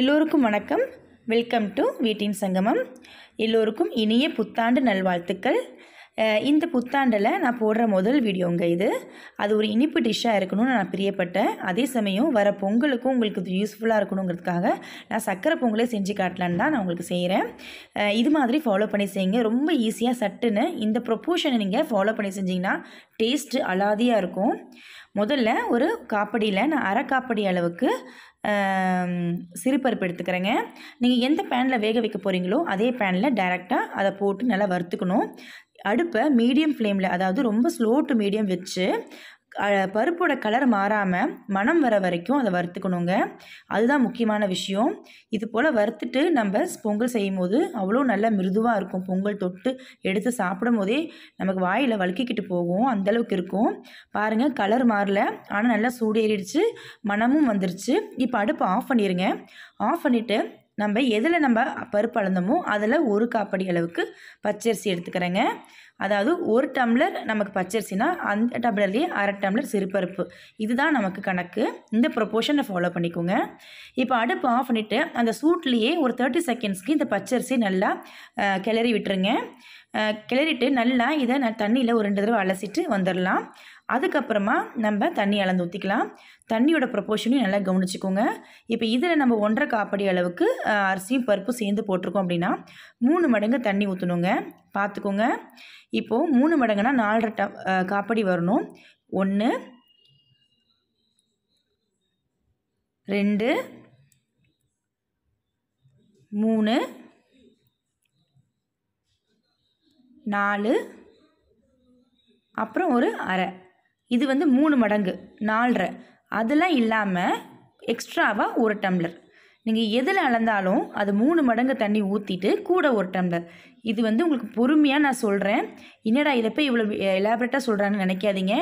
எல்லோருக்கும் வணக்கம் welcome to வீட்டின் சங்கமம் எல்லோருக்கும் இனிய புத்தாண்டு நல்வாழ்த்துக்கள் இந்த புத்தாண்டில் நான் போடுற முதல் வீடியோங்க இது அது ஒரு இனிப்பு டிஷ்ஷாக இருக்கணும்னு நான் பிரியப்பட்டேன் அதே சமயம் வர பொங்கலுக்கும் உங்களுக்கு இது யூஸ்ஃபுல்லாக இருக்கணுங்கிறதுக்காக நான் சக்கரை பொங்கலே செஞ்சு காட்டலான்னு தான் நான் உங்களுக்கு செய்கிறேன் இது மாதிரி ஃபாலோ பண்ணி செய்யுங்க ரொம்ப ஈஸியாக சட்டுன்னு இந்த ப்ரொப்போஷனை நீங்கள் ஃபாலோ பண்ணி செஞ்சிங்கன்னா டேஸ்ட்டு அலாதியாக இருக்கும் முதல்ல ஒரு காப்படியில் நான் அரை காப்படி அளவுக்கு சிறுபருப்பு எடுத்துக்கிறேங்க நீங்கள் எந்த பேனில் வேக வைக்க போகிறீங்களோ அதே பேனில் டைரெக்டாக அதை போட்டு நல்லா வறுத்துக்கணும் அடுப்பை மீடியம் ஃப்ளேமில் அதாவது ரொம்ப ஸ்லோ டு மீடியம் வச்சு பருப்போட கலர் மாறாமல் மனம் வர வரைக்கும் அதை வறுத்துக்கணுங்க அதுதான் முக்கியமான விஷயம் இது போல் வறுத்துட்டு நம்ம பொங்கல் செய்யும் போது அவ்வளோ நல்லா மிருதுவாக இருக்கும் பொங்கல் தொட்டு எடுத்து சாப்பிடும் போதே நமக்கு வாயில் வழுக்கிக்கிட்டு போகும் அந்தளவுக்கு இருக்கும் பாருங்கள் கலர் மாறல ஆனால் நல்லா சூடேறிடுச்சு மனமும் வந்துருச்சு இப்போ அடுப்பை ஆஃப் பண்ணிடுங்க ஆஃப் பண்ணிவிட்டு நம்ம எதில் நம்ம பருப்பு அளந்தோமோ அதில் ஒரு காப்படி அளவுக்கு பச்சரிசி எடுத்துக்கிறேங்க அதாவது ஒரு டம்ளர் நமக்கு பச்சரிசினா அந்த டம்ளர்லேயே அரை டம்ளர் சிறுபருப்பு இதுதான் நமக்கு கணக்கு இந்த ப்ரொப்போஷனை ஃபாலோ பண்ணிக்கோங்க இப்போ அடுப்பு ஆஃப் பண்ணிவிட்டு அந்த சூட்லேயே ஒரு தேர்ட்டி செகண்ட்ஸ்க்கு இந்த பச்சரிசி நல்லா கிளறி விட்டுருங்க கிளறிட்டு நல்லா இதை நான் தண்ணியில் ஒரு ரெண்டு தடவை அலசிட்டு வந்துடலாம் அதுக்கப்புறமா நம்ம தண்ணி அளந்து ஊற்றிக்கலாம் தண்ணியோட ப்ரொப்போர்ஷனையும் நல்லா கவனிச்சிக்கோங்க இப்போ இதில் நம்ம ஒன்றரை காப்படி அளவுக்கு அரிசியும் பருப்பும் சேர்ந்து போட்டிருக்கோம் அப்படின்னா மூணு மடங்கு தண்ணி ஊற்றணுங்க பார்த்துக்கோங்க இப்போது மூணு மடங்குனா நாலரை ட காப்படி வரணும் ஒன்று ரெண்டு மூணு நாலு அப்புறம் ஒரு அரை இது வந்து மூணு மடங்கு நாலரை அதெல்லாம் இல்லாமல் எக்ஸ்ட்ராவாக ஒரு டம்ளர் நீங்கள் எதில் அளந்தாலும் அது மூணு மடங்கு தண்ணி ஊற்றிட்டு கூட ஒரு டம்ளர் இது வந்து உங்களுக்கு பொறுமையாக நான் சொல்கிறேன் என்னடா இதை போய் இவ்வளோ எலாபரேட்டாக சொல்கிறான்னு நினைக்காதீங்க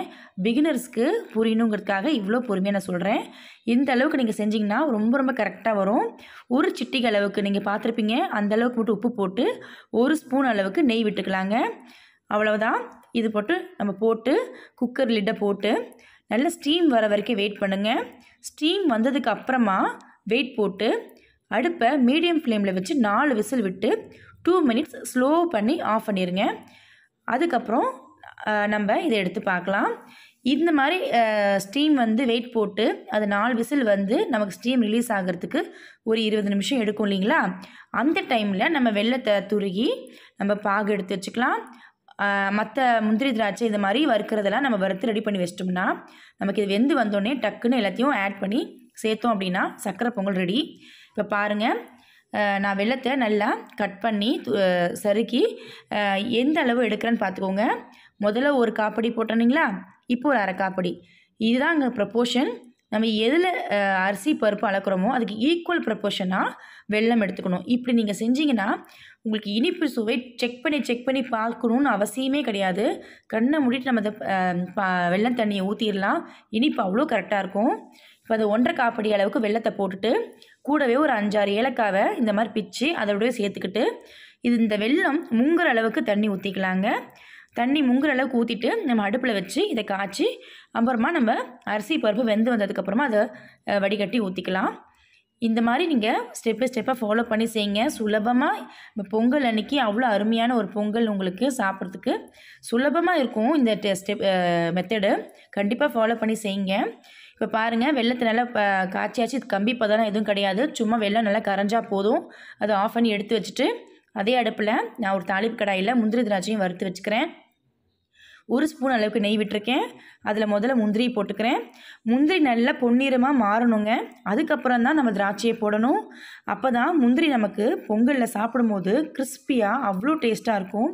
பிகினர்ஸ்க்கு புரியணுங்கிறதுக்காக இவ்வளோ பொறுமையாக நான் சொல்கிறேன் இந்த அளவுக்கு நீங்கள் செஞ்சிங்கன்னா ரொம்ப ரொம்ப கரெக்டாக வரும் ஒரு சிட்டிக்கு அளவுக்கு நீங்கள் பார்த்துருப்பீங்க அந்த அளவுக்கு மட்டும் உப்பு போட்டு ஒரு ஸ்பூன் அளவுக்கு நெய் விட்டுக்கலாங்க அவ்வளோதான் இது போட்டு நம்ம போட்டு குக்கர் லிட்டை போட்டு நல்ல ஸ்டீம் வர வரைக்கும் வெயிட் பண்ணுங்கள் ஸ்டீம் வந்ததுக்கு அப்புறமா வெயிட் போட்டு அடுப்பை மீடியம் ஃப்ளேமில் வச்சு நாலு விசில் விட்டு டூ மினிட்ஸ் ஸ்லோ பண்ணி ஆஃப் பண்ணிடுங்க அதுக்கப்புறம் நம்ம இதை எடுத்து பார்க்கலாம் இந்த மாதிரி ஸ்டீம் வந்து வெயிட் போட்டு அது நாலு விசில் வந்து நமக்கு ஸ்டீம் ரிலீஸ் ஆகிறதுக்கு ஒரு இருபது நிமிஷம் எடுக்கும் இல்லைங்களா அந்த டைமில் நம்ம வெள்ளத்தை துருகி நம்ம பாகு எடுத்து வச்சுக்கலாம் மற்ற முந்திரி திராட்சை இது மாதிரி வறுக்கிறதெல்லாம் நம்ம வறுத்து ரெடி பண்ணி வச்சிட்டோம்னா நமக்கு இது வெந்து வந்தோடனே டக்குன்னு எல்லாத்தையும் ஆட் பண்ணி சேர்த்தோம் அப்படின்னா சர்க்கரை பொங்கல் ரெடி இப்போ பாருங்கள் நான் வெள்ளத்தை நல்லா கட் பண்ணி சறுக்கி எந்த அளவு எடுக்கிறேன்னு பார்த்துக்கோங்க முதல்ல ஒரு காப்படி போட்டோன்னிங்களா இப்போ ஒரு அரை காப்படி இதுதான் அங்கே ப்ரப்போஷன் நம்ம எதில் அரிசி பருப்பு அளக்குறோமோ அதுக்கு ஈக்குவல் ப்ரப்போர்ஷனாக வெள்ளம் எடுத்துக்கணும் இப்படி நீங்கள் செஞ்சீங்கன்னா உங்களுக்கு இனிப்பு சுவை செக் பண்ணி செக் பண்ணி பார்க்கணுன்னு அவசியமே கிடையாது கண்ணை மூடிட்டு நம்ம அதை வெள்ளம் தண்ணியை ஊற்றிடலாம் இனிப்பு அவ்வளோ கரெக்டாக இருக்கும் இப்போ அதை ஒன்றரை காப்படி அளவுக்கு வெள்ளத்தை போட்டுட்டு கூடவே ஒரு அஞ்சாறு ஏலக்காவை இந்த மாதிரி பிச்சு அதோடய சேர்த்துக்கிட்டு இது இந்த வெள்ளம் மூங்குற அளவுக்கு தண்ணி ஊற்றிக்கலாங்க தண்ணி முங்குற அளவுக்கு ஊற்றிட்டு நம்ம அடுப்பில் வச்சு இதை காய்ச்சி அப்புறமா நம்ம அரிசி பருப்பு வெந்து வந்ததுக்கப்புறமா அதை வடிகட்டி ஊற்றிக்கலாம் இந்த மாதிரி நீங்கள் ஸ்டெப் பை ஸ்டெப்பாக ஃபாலோ பண்ணி செய்யுங்க சுலபமாக இப்போ பொங்கல் அன்னைக்கு அவ்வளோ அருமையான ஒரு பொங்கல் உங்களுக்கு சாப்பிட்றதுக்கு சுலபமாக இருக்கும் இந்த ஸ்டெப் மெத்தடு கண்டிப்பாக ஃபாலோ பண்ணி செய்யுங்க இப்போ பாருங்கள் வெள்ளத்தை நல்லா காய்ச்சியாச்சு கம்பி பதம் எதுவும் கிடையாது சும்மா வெள்ளம் நல்லா கரைஞ்சா போதும் அதை ஆஃப் பண்ணி எடுத்து வச்சுட்டு அதே அடுப்பில் நான் ஒரு தாளிப்பு கடாயில் முந்திரி திராட்சையும் வறுத்து வச்சுக்கிறேன் ஒரு ஸ்பூன் அளவுக்கு நெய் விட்டுருக்கேன் அதில் முதல்ல முந்திரி போட்டுக்கிறேன் முந்திரி நல்லா பொன்னிறமாக மாறணுங்க அதுக்கப்புறம் தான் நம்ம திராட்சையை போடணும் அப்போ தான் முந்திரி நமக்கு பொங்கலில் சாப்பிடும்போது கிறிஸ்பியாக அவ்வளோ டேஸ்ட்டாக இருக்கும்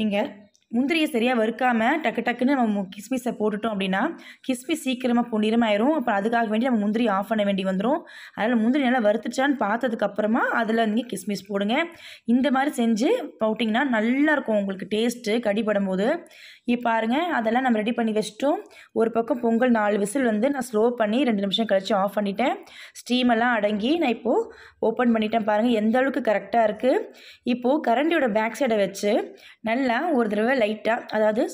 நீங்கள் முந்திரியை சரியாக வறுக்காமல் டக்கு டக்குன்னு நம்ம கிஸ்மிஸை போட்டுட்டோம் அப்படின்னா கிஸ்மிஸ் சீக்கிரமாக பொன்னிறமாயிரும் அப்புறம் அதுக்காக வேண்டி நம்ம முந்திரி ஆஃப் பண்ண வேண்டி வந்துடும் அதனால் முந்திரி நல்லா வறுத்துச்சான்னு பார்த்ததுக்கப்புறமா அதில் நீங்கள் கிஸ்மிஸ் போடுங்க இந்த மாதிரி செஞ்சு போட்டிங்கன்னா நல்லாயிருக்கும் உங்களுக்கு டேஸ்ட்டு கடிப்படும் போது இப்போ பாருங்கள் அதெல்லாம் நம்ம ரெடி பண்ணி வச்சிட்டோம் ஒரு பக்கம் பொங்கல் நாலு விசில் வந்து நான் ஸ்லோ பண்ணி ரெண்டு நிமிஷம் கழித்து ஆஃப் பண்ணிட்டேன் ஸ்டீமெல்லாம் அடங்கி நான் இப்போது ஓப்பன் பண்ணிட்டேன் பாருங்கள் எந்த அளவுக்கு கரெக்டாக இருக்குது இப்போது கரண்டியோட பேக் சைடை வச்சு நல்லா ஒரு தடவை லைட்டாக அதாவது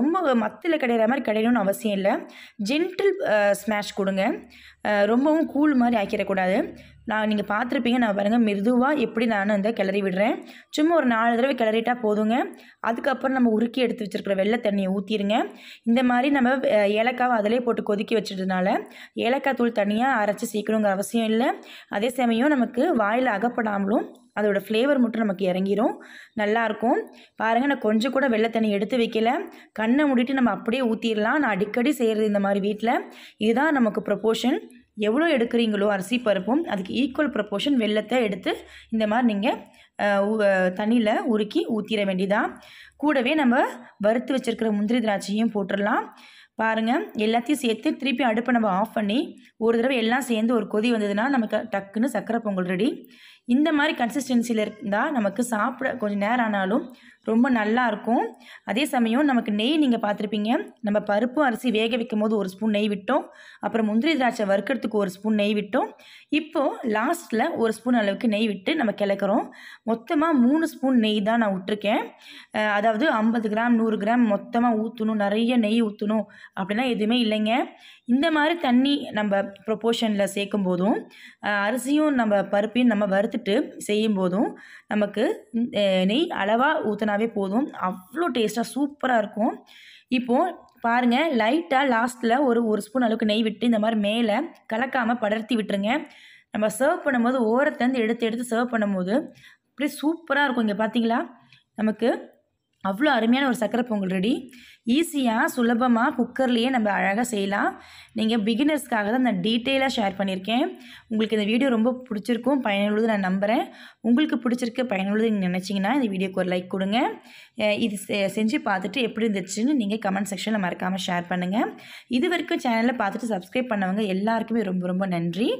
ரொம்ப மத்தில் கிடையிற மாதிரி கிடையணும்னு அவசியம் இல்லை ஜென்டில் ஸ்மாஷ் கொடுங்க ரொம்பவும் கூல் மாதிரி ஆக்கிடக்கூடாது நான் நீங்கள் பார்த்துருப்பீங்க நான் பாருங்கள் மெதுவாக எப்படி நான் வந்து கிளறி விடுறேன் சும்மா ஒரு நாலு தடவை கிளறிட்டால் போதுங்க அதுக்கப்புறம் நம்ம உருக்கி எடுத்து வச்சுருக்கிற வெள்ளை தண்ணியை ஊற்றிடுங்க இந்த மாதிரி நம்ம ஏலக்காவை அதிலே போட்டு கொதிக்க வச்சுட்டதுனால ஏலக்காய் தூள் தனியாக அரைச்சி சீக்கணுங்கிற அவசியம் இல்லை அதே சமயம் நமக்கு வாயில் அகப்படாமலும் அதோடய ஃப்ளேவர் மட்டும் நமக்கு இறங்கிரும் நல்லாயிருக்கும் பாருங்கள் நான் கொஞ்சம் கூட வெள்ளை தண்ணி எடுத்து வைக்கல கண்ணை முடிட்டு நம்ம அப்படியே ஊற்றிடலாம் நான் அடிக்கடி செய்கிறது இந்த மாதிரி வீட்டில் இதுதான் நமக்கு ப்ரொப்போஷன் எவ்வளோ எடுக்கிறீங்களோ அரிசி பருப்பும் அதுக்கு ஈக்குவல் ப்ரப்போர்ஷன் வெள்ளத்தை எடுத்து இந்த மாதிரி நீங்கள் தண்ணியில் உருக்கி ஊற்றிட வேண்டியதான் கூடவே நம்ம வறுத்து வச்சுருக்கிற முந்திரி திராட்சையும் போட்டுடலாம் பாருங்கள் எல்லாத்தையும் சேர்த்து திருப்பி அடுப்பை நம்ம ஆஃப் பண்ணி ஒரு தடவை எல்லாம் சேர்ந்து ஒரு கொதி வந்ததுன்னா நமக்கு டக்குன்னு சக்கரை பொங்கல் ரெடி இந்த மாதிரி கன்சிஸ்டன்சியில் இருந்தால் நமக்கு சாப்பிட கொஞ்சம் நேரம் ஆனாலும் ரொம்ப நல்லா இருக்கும் அதே சமயம் நமக்கு நெய் நீங்கள் பார்த்துருப்பீங்க நம்ம பருப்பு அரிசி வேக வைக்கும் போது ஒரு ஸ்பூன் நெய் விட்டோம் அப்புறம் முந்திரி திராட்சை வறுக்கிறதுக்கு ஒரு ஸ்பூன் நெய் விட்டோம் இப்போது லாஸ்ட்டில் ஒரு ஸ்பூன் அளவுக்கு நெய் விட்டு நம்ம கிளக்கிறோம் மொத்தமாக மூணு ஸ்பூன் நெய் தான் நான் விட்டுருக்கேன் அதாவது ஐம்பது கிராம் நூறு கிராம் மொத்தமாக ஊற்றணும் நிறைய நெய் ஊற்றணும் அப்படின்னா எதுவுமே இல்லைங்க இந்த மாதிரி தண்ணி நம்ம ப்ரொப்போர்ஷனில் சேர்க்கும் போதும் அரிசியும் நம்ம பருப்பையும் நம்ம வறுத்துட்டு செய்யும் போதும் நமக்கு நெய் அளவாக ஊற்றின ஊற்றுனாவே போதும் அவ்வளோ டேஸ்ட்டாக சூப்பராக இருக்கும் இப்போது பாருங்கள் லைட்டாக லாஸ்ட்டில் ஒரு ஒரு ஸ்பூன் அளவுக்கு நெய் விட்டு இந்த மாதிரி மேலே கலக்காமல் படர்த்தி விட்டுருங்க நம்ம சர்வ் பண்ணும்போது ஓரத்தேருந்து எடுத்து எடுத்து சர்வ் பண்ணும்போது அப்படியே சூப்பராக இருக்கும் இங்கே பார்த்தீங்களா நமக்கு அவ்வளோ அருமையான ஒரு சக்கரை பொங்கல் ரெடி ஈஸியாக சுலபமாக குக்கர்லேயே நம்ம அழகாக செய்யலாம் நீங்கள் பிகினர்ஸ்க்காக தான் நான் டீட்டெயிலாக ஷேர் பண்ணியிருக்கேன் உங்களுக்கு இந்த வீடியோ ரொம்ப பிடிச்சிருக்கும் பயனுள்ளது நான் நம்புகிறேன் உங்களுக்கு பிடிச்சிருக்க பயனுள்ளது நீங்கள் நினச்சிங்கன்னா இந்த வீடியோக்கு ஒரு லைக் கொடுங்க இது செஞ்சு பார்த்துட்டு எப்படி இருந்துச்சுன்னு நீங்கள் கமெண்ட் செக்ஷனில் மறக்காமல் ஷேர் பண்ணுங்கள் இது வரைக்கும் சேனலில் பார்த்துட்டு சப்ஸ்கிரைப் பண்ணவங்க எல்லாருக்குமே ரொம்ப ரொம்ப நன்றி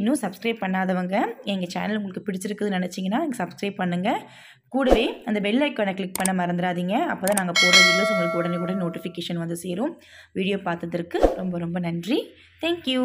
இன்னும் சப்ஸ்கிரைப் பண்ணாதவங்க எங்கள் சேனல் உங்களுக்கு பிடிச்சிருக்குதுன்னு நினச்சிங்கன்னா சப்ஸ்கிரைப் பண்ணுங்கள் கூடவே அந்த பெல் ஐக்கானை கிளிக் பண்ண மறந்துடாதீங்க அப்போ தான் நாங்கள் போடுற வீடியோஸ் உங்களுக்கு உடனே உடனே நோட்டிஃபிகேஷன் வந்து சேரும் வீடியோ பார்த்ததற்கு ரொம்ப ரொம்ப நன்றி தேங்க்யூ